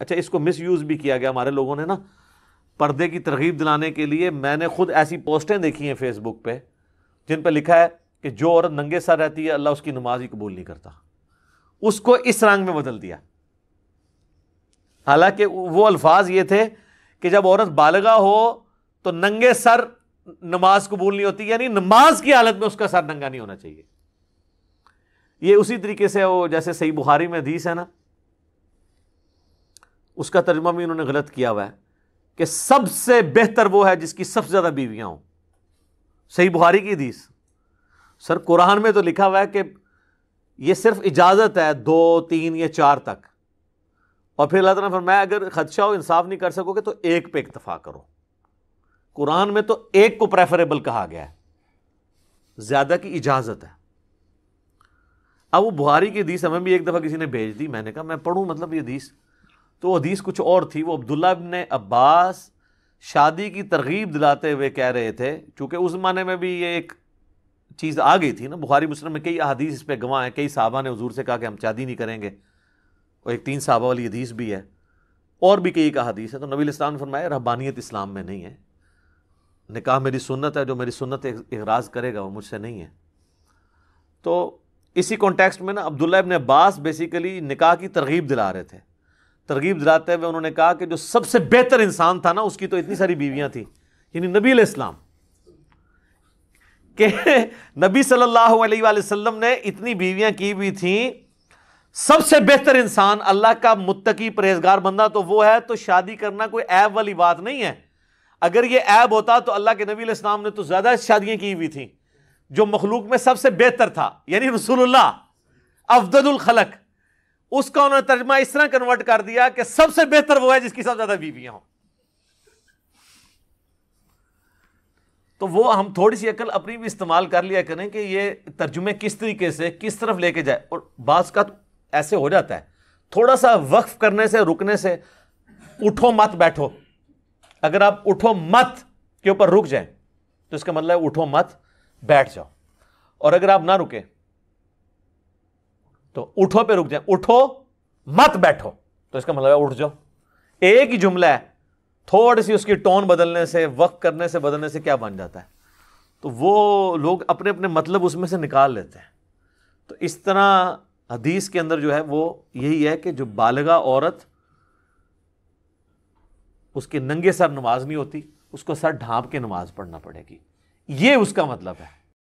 अच्छा इसको यूज भी किया गया हमारे लोगों ने ना पर्दे की तरगीब दिलाने के लिए मैंने खुद ऐसी पोस्टें देखी हैं फेसबुक पे जिन पर लिखा है कि जो औरत नंगे सर रहती है अल्लाह उसकी नमाज ही कबूल नहीं करता उसको इस रंग में बदल दिया हालांकि वो अल्फाज ये थे कि जब औरत बालगा हो तो नंगे सर नमाज कबूल नहीं होती यानी नमाज की हालत में उसका सर नंगा नहीं होना चाहिए ये उसी तरीके से वो जैसे सही बुखारी में हदीस है ना उसका तर्जमा भी उन्होंने गलत किया हुआ है कि सबसे बेहतर वो है जिसकी सबसे ज़्यादा बीवियां हों सही बुहारी की हदीस सर कुरान में तो लिखा हुआ है कि ये सिर्फ इजाज़त है दो तीन या चार तक और फिर अल्लाह तला मैं अगर खदशा हो इंसाफ नहीं कर सकोगे तो एक पे इतफा करो कुरान में तो एक को प्रेफरेबल कहा गया है ज़्यादा की इजाज़त है अब वो बुहारी की दीस हमें भी एक दफ़ा किसी ने भेज दी मैंने कहा मैं पढ़ूँ मतलब ये हदीस तो हदीस कुछ और थी वो अब्दुल्ला ने अब्बास शादी की तरगीब दिलाते हुए कह रहे थे चूँकि उस ज़माने में भी ये एक चीज़ आ गई थी ना बुखारी मुस्लिम में कई अदीस इस पर गवाह हैं कई साहबा ने हजूर से कहा कि हम शादी नहीं करेंगे और एक तीन साहबा वाली हदीस भी है और भी कई एक अदीस है तो नबी इस्लाम ने फरमाया रहबानियत इस्लाम में नहीं है निकाह मेरी सुन्नत है जो मेरी सुन्नत इगराज करेगा वो मुझसे नहीं है तो इसी कॉन्टेक्स्ट में ना अब्दुल्ला इबन अब्बास बेसिकली निकाह की तरगीब दिला रहे थे तरगीब दिलाते हुए उन्होंने कहा कि जो सबसे बेहतर इंसान था ना उसकी तो इतनी सारी बीवियां थी यानी नबी इस्लाम के नबी सल्लल्लाहु अलैहि वसल्लम ने इतनी बीवियां की हुई थी सबसे बेहतर इंसान अल्लाह का मुत्तकी परहेजगार बंदा तो वो है तो शादी करना कोई ऐब वाली बात नहीं है अगर यह ऐब होता तो अल्लाह के नबी इस्लाम ने तो ज़्यादा शादियां की हुई थी जो मखलूक में सबसे बेहतर था यानी रसूलुल्लाह अफदल खलक उसका उन्होंने तर्जमा इस तरह कन्वर्ट कर दिया कि सबसे बेहतर वो है जिसकी सबसे ज्यादा बीवियां हों तो वो हम थोड़ी सी अकल अपनी भी इस्तेमाल कर लिया करें कि ये तर्जुमे किस तरीके से किस तरफ लेके जाए और बास का ऐसे हो जाता है थोड़ा सा वक्फ करने से रुकने से उठो मत बैठो अगर आप उठो मत के ऊपर रुक जाए तो इसका मतलब है उठो मत बैठ जाओ और अगर आप ना रुकें तो उठो पे रुक जाए उठो मत बैठो तो इसका मतलब है उठ जाओ एक ही जुमला है थोड़ी सी उसकी टोन बदलने से वक्त करने से बदलने से क्या बन जाता है तो वो लोग अपने अपने मतलब उसमें से निकाल लेते हैं तो इस तरह हदीस के अंदर जो है वो यही है कि जो बालगा औरत उसके नंगे सर नमाज नहीं होती उसको सर ढांप के नमाज पढ़ना पड़ेगी ये उसका मतलब है